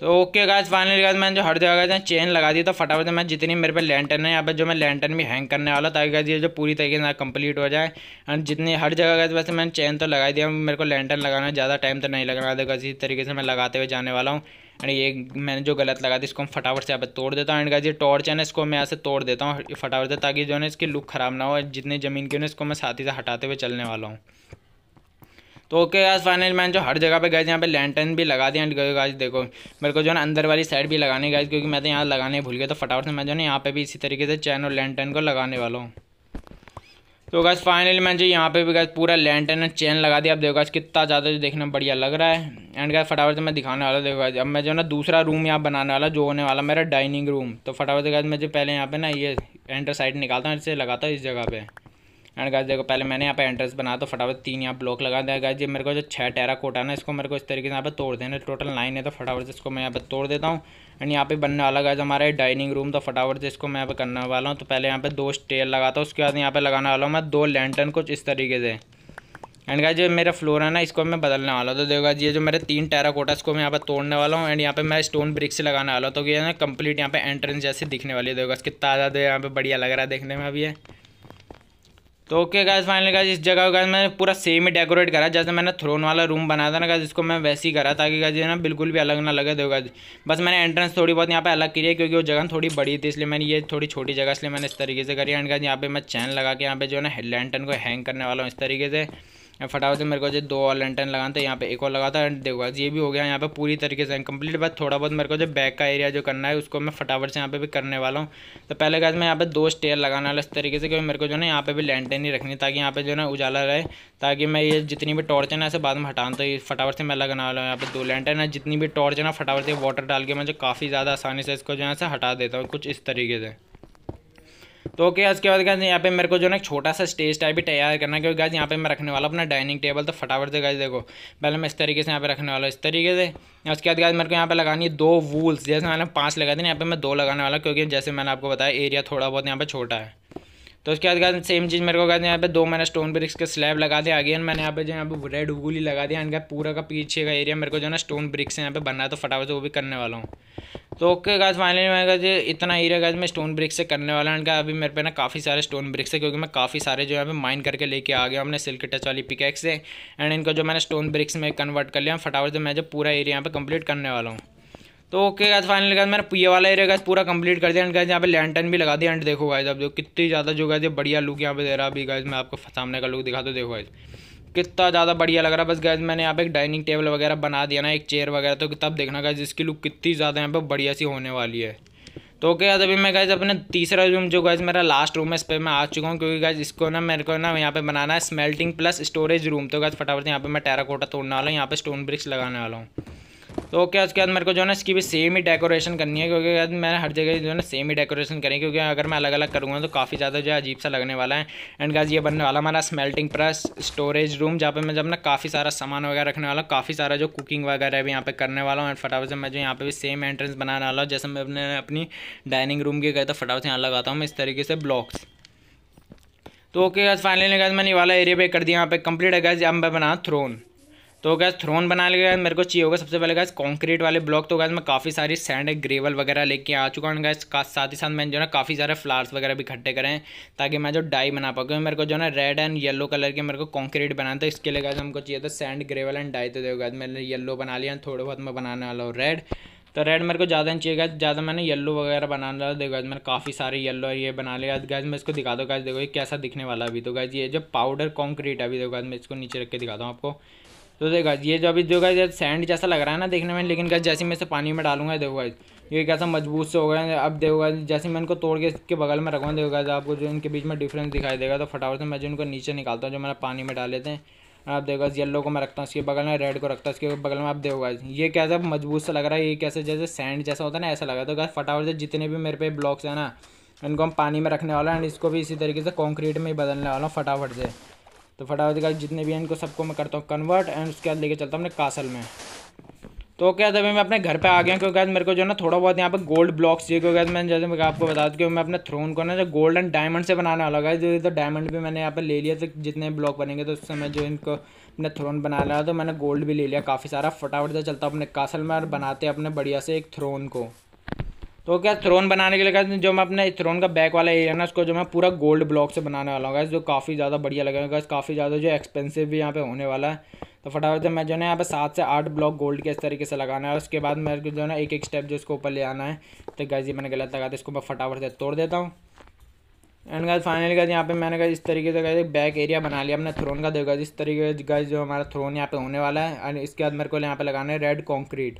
S1: तो ओके गाइज फाइनली गाइज मैंने जो हर जगह गाइज चेन लगा दी तो फटाफट से मैं जितनी मेरे पे लैंटर्न है यहाँ पे जो मैं लैंटर्न भी हैंग करने वाला ताकि गाइज ये जो पूरी तरीके से कंप्लीट हो जाए एंड जितनी हर जगह गाइज वैसे मैंने चेन तो लगा दिया मेरे को लैंटर्न लगाना ज़्यादा टाइम तो नहीं लगना था इसी तरीके से मैं लगाते हुए जाने वाला हूँ एंड ये मैंने जो गलत लगा दी इसको मैं फटाफट से यहाँ पे तोड़ देता हूँ एंड गाइज ये टॉर्च है ना इसको मैं यहाँ से तोड़ देता हूँ फटाफट से ताकि जो है इसकी लुक ख़राब ना हो जितनी ज़मीन की हो ना इसको मैं साथ ही से हटाते हुए चलने वाला हूँ तो ओके यार फाइनली मैंने जो हर जगह पे गए यहाँ पे लैंटर्न भी लगा दिया गाइस देखो मेरे को जो है अंदर वाली साइड भी लगाने गाइस क्योंकि मैं तो यहाँ लगाने भूल गया तो फटाफट से मैं जो है यहाँ पे भी इसी तरीके से चैन और लैंटर्न को लगाने वाला हूँ तो गाज़ फाइनली मैंने जो यहाँ पे भी गैस पूरा लैंटन चेन लगा दिया अब देखो गैस कितना ज़्यादा जो देखना बढ़िया लग रहा है एंड गैस फटाफट से मैं दिखाने वाला देखो गैस अब मैं जो ना दूसरा रूम यहाँ बनाने वाला जो होने वाला मेरा डाइनिंग रूम तो फटाफट से गैस मैं जो पहले यहाँ पे ना ये एंटर साइड निकालता हूँ इसे लगाता हूँ इस जगह पर एंड गाइस देखो पहले मैंने यहाँ पे एंट्रेंस बनाया तो फटाफट तीन यहाँ ब्लॉक लगा दिया गाइस ये मेरे को जो छह टेरा कोटा ना इसको मेरे को इस तरीके से यहाँ पे तोड़ देना टोटल नाइन है तो फटाफट से इसको मैं यहाँ पे तोड़ देता हूँ एंड यहाँ पे बनने वाला गाइस हमारा डाइनिंग रूम तो फटाफट से इसको मैं यहाँ पे करने वाला हूँ तो पहले यहाँ पे दो स्टेयर लगाता हूँ उसके बाद यहाँ पे लगाने वाला हूँ मैं दो लैंटन कुछ इस तरीके से एंड गाइज जो मेरा फ्लोर है ना इसको मैं बदलने वाला हूँ तो देखो ये जो मेरे तीन टेरा कोटा इसको मैं यहाँ पर तोड़ने वाला हूँ एंड यहाँ पे मैं स्टोन ब्रिक्स लगाने वाला हूँ तो ये ना कंप्लीट यहाँ पे एंट्रेंस जैसे दिखने वाली है देखो कितना ज़्यादा यहाँ पे बढ़िया लग रहा है देखने में अभी है तो ओके गाइज फाइनली गाइज इस जगह का मैंने पूरा सेम ही डेकोरेट करा जैसे मैंने थ्रोन वाला रूम बनाया था ना गाइज इसको मैं वैसे ही करा ताकि गाइज ना बिल्कुल भी अलग ना लगे दो गाइज बस मैंने एंट्रेंस थोड़ी बहुत यहाँ पे अलग करी है क्योंकि वो जगह थोड़ी बड़ी थी इसलिए मैंने ये थोड़ी छोटी जगह इसलिए मैंने इस तरीके से करी एंड गाइज यहाँ पे मैं चैन लगा के यहाँ पे जो है ना लैंटन को हैंग करने वाला हूँ इस तरीके से फटाफट से मेरे को जो दो और लेंटन लगाना था यहाँ पे एक और लगा था एंड देखो ये भी हो गया यहाँ पे पूरी तरीके से कंप्लीट बस थोड़ा बहुत मेरे को जो बैक का एरिया जो करना है उसको मैं फटाफट से यहाँ पे भी करने वाला हूँ तो पहले गैस मैं यहाँ पे दो स्टेयर लगाने वाला इस तरीके से क्योंकि मेरे को जो ना यहाँ पे भी लेंटन ही रखनी ताकि यहाँ पे जो ना उजाला रहे ताकि मैं ये जितनी भी टॉर्च है ना ऐसे बाद में हटाऊँ तो फटाफट से मैं लगाने वाला हूँ यहाँ पे दो लेंटन है जितनी भी टॉर्च है ना फटाफट से वाटर डाल के मैं जो काफ़ी ज़्यादा आसानी से इसको जो है हटा देता हूँ कुछ इस तरीके से तो ओके उसके बाद गाइज यहाँ पे मेरे को जो ना छोटा सा स्टेज टाइप भी तैयार करना है क्योंकि गाज यहाँ पे मैं रखने वाला अपना डाइनिंग टेबल तो फटाफट से गाज देखो पहले मैं इस तरीके से यहाँ पे रखने वाला इस तरीके से उसके बाद गाइज मेरे को यहाँ पे लगानी है दो वूल्स जैसे मैंने पाँच लगा दी यहाँ पे मैं दो लगाने वाला क्योंकि जैसे मैंने आपको बताया एरिया थोड़ा बहुत यहाँ पर छोटा है तो उसके बाद क्या सेम चीज़ मेरे को हैं यहाँ पे दो मैंने स्टोन ब्रिक्स के स्लैब लगा दिया अगेन मैंने यहाँ पे जो यहाँ पे रेड उगुली लगा दिया इनका पूरा का पीछे का एरिया मेरे को जो है ना स्टोन ब्रिक्स यहाँ पे बनना है तो फटाफट वो भी करने वाला हूँ तो ओके गाज फाइनली मैं गाज इतना एरिया गाज मैं स्टोन ब्रिक्स से करने वाला हूँ अभी मेरे पे ना काफ़ी सारे स्टोन ब्रिक्स है क्योंकि मैं काफ़ी सारे जो है पे माइन करके लेके आ गया हमने सिल्क टच वाली पिकैक्स से एंड इनको जो मैंने स्टोन ब्रिक्स में कन्वर्ट कर लिया फटाफट से मैं जो पूरा एरिया यहाँ पर कंप्लीट करने वाला हूँ तो ओके गाइस फाइनली गाइस मैंने ये वाला एरिया गाइस पूरा कंप्लीट कर दिया एंड गाइस यहाँ पे लैंटन भी लगा दिया एंड देखो गाइस अब जो कितनी ज़्यादा जो गाइस ये बढ़िया लुक यहाँ पे दे रहा है अभी गाइस मैं आपको सामने का लुक दिखा दो तो देखो गाइस कितना ज़्यादा बढ़िया लग रहा है बस गैस मैंने यहाँ पे एक डाइनिंग टेबल वगैरह बना दिया ना एक चेयर वगैरह तो तब देखना गाइस जिसकी लुक कितनी ज़्यादा यहाँ पे बढ़िया सी होने वाली है तो ओके गाइस अभी मैं गाइस अपने तीसरा रूम जो गाइस मेरा लास्ट रूम है इस पर मैं आ चुका हूँ क्योंकि गाइस इसको ना मेरे को ना यहाँ पे बनाना है स्मेल्टिंग प्लस स्टोरेज रूम तो गैस फटाफट यहाँ पे मैं टेराकोटा तोड़ने वाला हूँ यहाँ पे स्टोन ब्रिक्स लगाने वाला हूँ तो ओके आज के बाद मेरे को जो है ना इसकी भी सेम ही डेकोरेशन करनी है क्योंकि मैंने मैं हर जगह जो है ना सेम ही डेकोरेशन करें क्योंकि अगर मैं अलग अलग करूँगा तो काफ़ी ज़्यादा जो है अजीब सा लगने वाला है एंड गाज ये बनने वाला हमारा स्मेल्टिंग प्रेस स्टोरेज रूम जहाँ पे मैं जब ना काफ़ी सारा सामान वगैरह रखने वाला हूँ काफ़ी सारा जो कुकिंग वगैरह भी यहाँ पर करने वाला हूँ एंड फटाफट से मैं जो यहाँ पे भी सेम एंट्रेंस बनाने वाला हूँ जैसे मैं अपने अपनी डाइनिंग रूम की गए तो फटाफट से यहाँ लगाता हूँ मैं इस तरीके से ब्लॉक्स तो ओके गाज फाइनली गाज मैंने वाला एरिया पे कर दिया यहाँ पे कंप्लीट है गाज अब मैं बना थ्रोन तो गैस थ्रोन बनाने के मेरे को चाहिए होगा सबसे पहले गैस कंक्रीट वाले ब्लॉक तो गैस मैं काफ़ी सारी सैंड ग्रेवल वगैरह लेके आ चुका हूँ गैस का साथ ही साथ मैंने जो है ना काफ़ी सारे फ्लावर्स वगैरह भी इकट्ठे करें ताकि मैं जो डाई बना पाऊँ मेरे को जो है ना रेड एंड येलो कलर के मेरे को कॉन्क्रीट बनाना था तो इसके लिए गैस हमको चाहिए था सैंड ग्रेवल एंड डाई तो देखो गैस मैंने येलो बना लिया थोड़े बहुत मैं बनाने वाला हूँ रेड तो रेड मेरे को ज़्यादा नहीं चाहिए गैस ज़्यादा मैंने येलो वगैरह बनाने वाला देखो गैस मैंने काफ़ी सारे येलो ये बना लिया गैस मैं इसको दिखा दो गैस देखो ये कैसा दिखने वाला अभी तो गैस ये जो पाउडर कॉन्क्रीट है अभी देखो गैस मैं इसको नीचे रख के दिखाता हूँ आपको तो देखा ये जो अभी जो गाइज सैंड जैसा लग रहा है ना देखने में लेकिन क्या जैसे मैं इसे पानी में डालूंगा देखो गाइज ये कैसा मजबूत से हो गया अब देखो गाइज जैसे मैं इनको तोड़ के इसके बगल में रखूँगा देखो गाइज आपको जो इनके बीच में डिफरेंस दिखाई देगा तो फटाफट से मैं जो इनको नीचे निकालता हूँ जो मैंने पानी में डाले थे आप देखो येलो को मैं रखता हूँ इसके बगल में रेड को रखता हूँ इसके बगल में आप देखो ये कैसा मजबूत से लग रहा है ये कैसे जैसे सैंड जैसा होता है ना ऐसा लगा तो गैस फटाफट से जितने भी मेरे पे ब्लॉक्स हैं ना इनको हम पानी में रखने वाला है एंड इसको भी इसी तरीके से कॉन्क्रीट में ही बदलने वाला हूँ फटाफट से तो फटाफट का जितने भी हैं इनको सबको मैं करता हूँ कन्वर्ट एंड उसके बाद लेके चलता हूँ अपने कासल में तो क्या था मैं अपने घर पे आ गया क्योंकि गैस मेरे को जो है ना थोड़ा बहुत यहाँ पे गोल्ड ब्लॉक्स चाहिए क्योंकि मैंने जैसे मैं आपको बता दूँ क्योंकि मैं अपने थ्रोन को ना जो गोल्ड एंड डायमंड से बनाने वाला है जो तो डायमंड तो भी मैंने यहाँ पे ले लिया तो जितने ब्लॉक बनेंगे तो उस समय जो इनको अपने थ्रोन बना लिया तो मैंने गोल्ड भी ले लिया काफ़ी सारा फटाफट से चलता अपने कासल में और बनाते अपने बढ़िया से एक थ्रोन को तो क्या थ्रोन बनाने के लिए कहा जो मैं अपने थ्रोन का बैक वाला एरिया ना उसको जो मैं पूरा गोल्ड ब्लॉक से बनाने वाला हूँ गैस जो काफ़ी ज़्यादा बढ़िया लगेगा गैस काफ़ी ज़्यादा जो एक्सपेंसिव भी यहाँ पे होने वाला है तो फटाफट से मैं जो है यहाँ पे सात से आठ ब्लॉक गोल्ड के इस तरीके से लगाना है और उसके बाद मेरे को जो है ना एक एक स्टेप जो इसको ऊपर ले आना है तो गैस ये मैंने गलत लगा था इसको मैं फटाफट से तोड़ देता हूँ एंड गाइज फाइनली गाइज यहाँ पे मैंने कहा इस तरीके से गाइज बैक एरिया बना लिया अपने थ्रोन का देखा इस तरीके से गाइज जो हमारा थ्रोन यहाँ पे होने वाला है एंड इसके बाद मेरे को यहाँ पे लगाना है रेड कॉन्क्रीट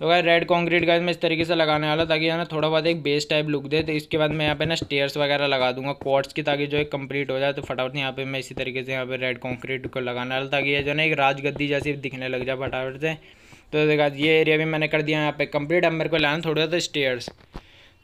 S1: तो गाय रेड कॉन्क्रीट का मैं इस तरीके से लगाने वाला ताकि है ना थोड़ा बहुत एक बेस टाइप लुक दे तो इसके बाद मैं यहाँ पे ना स्टेयर्स वगैरह लगा दूंगा क्वार्ट्स की ताकि जो है कंप्लीट हो जाए तो फटाफट यहाँ पे मैं इसी तरीके से यहाँ पे रेड कॉन्क्रीट को लगाने वाला ताकि ये जो ना एक राजगद्दी जैसी दिखने लग जाए फटाफट से तो देखा ये एरिया भी मैंने कर दिया यहाँ पे कंप्लीट अब मेरे को लाना थोड़ा सा स्टेयर्स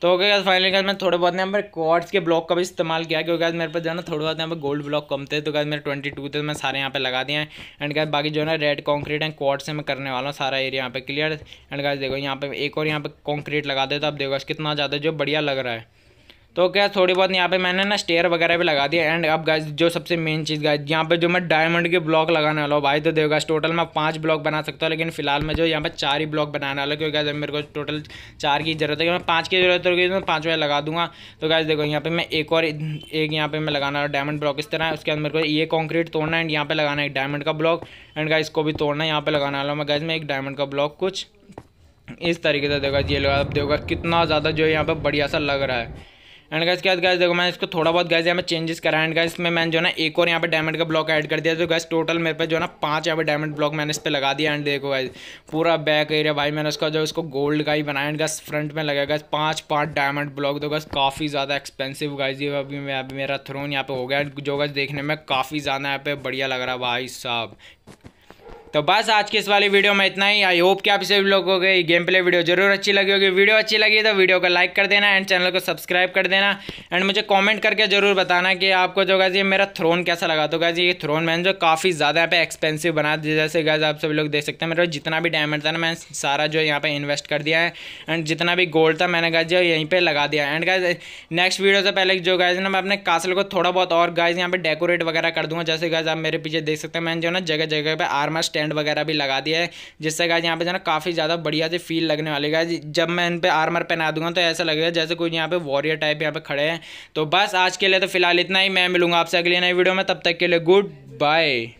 S1: तो ओके गया फाइनली गैस मैं थोड़े बहुत यहाँ पर क्वार्ट्स के ब्लॉक का भी इस्तेमाल किया क्योंकि आज मेरे पास जो है ना थोड़े बहुत यहाँ पर गोल्ड ब्लॉक कम थे तो क्या मेरे ट्वेंटी टू थे तो मैं सारे यहाँ पे लगा दिए हैं एंड क्या बाकी जो है ना रेड कॉन्क्रीट एंड क्वार्ट से मैं करने वाला हूँ सारा एरिया यहाँ पे क्लियर एंड गैस देखो यहाँ पे एक और यहाँ पे कॉन्क्रीट लगा देता आप देखो कितना ज़्यादा जो बढ़िया लग रहा है तो क्या थोड़ी बहुत यहाँ पे मैंने ना स्टेयर वगैरह भी लगा दिया एंड अब गाइज जो सबसे मेन चीज़ गाइज यहाँ पे जो मैं डायमंड के ब्लॉक लगाने वाला हूँ भाई तो देगा टोटल मैं पांच ब्लॉक बना सकता हूँ लेकिन फिलहाल मैं जो यहाँ पे चार ही ब्लॉक बनाने वाला क्योंकि गाइज मेरे को टोटल चार की जरूरत है मैं पाँच की जरूरत होगी तो मैं पाँच में लगा दूंगा तो गाइज देखो यहाँ पे मैं एक और एक यहाँ पे मैं लगाना वाला डायमंड ब्लॉक इस तरह उसके बाद मेरे को ये कॉन्क्रीट तोड़ना है एंड यहाँ पे लगाना है एक डायमंड का ब्लॉक एंड गाइज को भी तोड़ना है यहाँ पे लगाने वाला हूँ मैं गाइज में एक डायमंड का ब्लॉक कुछ इस तरीके से देखा ये लगा देगा कितना ज़्यादा जो है यहाँ पर बढ़िया सा लग रहा है एंड गाइस बाद गाइस देखो मैंने इसको थोड़ा बहुत गाइस यहाँ पे चेंजेस करा एंड गाइस में मैंने जो ना एक और यहाँ पे डायमंड का ब्लॉक ऐड कर दिया तो गाइस टोटल मेरे पे जो ना पांच यहाँ पे डायमंड ब्लॉक मैंने इस पर लगा दिया एंड देखो गाइस पूरा बैक एरिया भाई मैंने उसका जो इसको गोल्ड का ही बनाया एंड गाइस फ्रंट में लगाया गाइस पाँच पाँच डायमंड ब्लॉक दो गाइस काफ़ी ज़्यादा एक्सपेंसिव गाइज ये अभी मेरा थ्रोन यहाँ पे हो गया जो गाइस देखने में काफ़ी ज़्यादा यहाँ पे बढ़िया लग रहा भाई साहब तो बस आज के इस वाली वीडियो में इतना ही आई होप कि आप सभी लोगों को ये गेम प्ले वीडियो जरूर अच्छी लगी होगी वीडियो अच्छी लगी तो वीडियो को लाइक कर देना एंड चैनल को सब्सक्राइब कर देना एंड मुझे कमेंट करके जरूर बताना कि आपको जो गाजी मेरा थ्रोन कैसा लगा तो गाजी ये थ्रोन मैंने जो काफ़ी ज़्यादा यहाँ पे एक्सपेंसिव बना दिया जैसे गाज आप सभी लोग देख सकते हैं मेरा जितना भी डायमंड था ना मैंने सारा जो यहाँ पर इन्वेस्ट कर दिया है एंड जितना भी गोल्ड था मैंने गाज यहीं पर लगा दिया एंड गाइज नेक्स्ट वीडियो से पहले जो गाय ना मैं अपने कासल को थोड़ा बहुत और गाइज यहाँ पर डेकोरेट वगैरह कर दूँगा जैसे गाय आप मेरे पीछे देख सकते हैं मैंने जो ना जगह जगह पर आर्मा स्टैंड वगैरह भी लगा दिया है जिससे गाय यहाँ पे जो काफ़ी ज़्यादा बढ़िया से फील लगने वाली गाय जब मैं इन पर आर्मर पहना दूंगा तो ऐसा लगेगा जैसे कोई यहाँ पे वॉरियर टाइप यहाँ पे खड़े हैं तो बस आज के लिए तो फिलहाल इतना ही मैं मिलूंगा आपसे अगले नई वीडियो में तब तक के लिए गुड बाय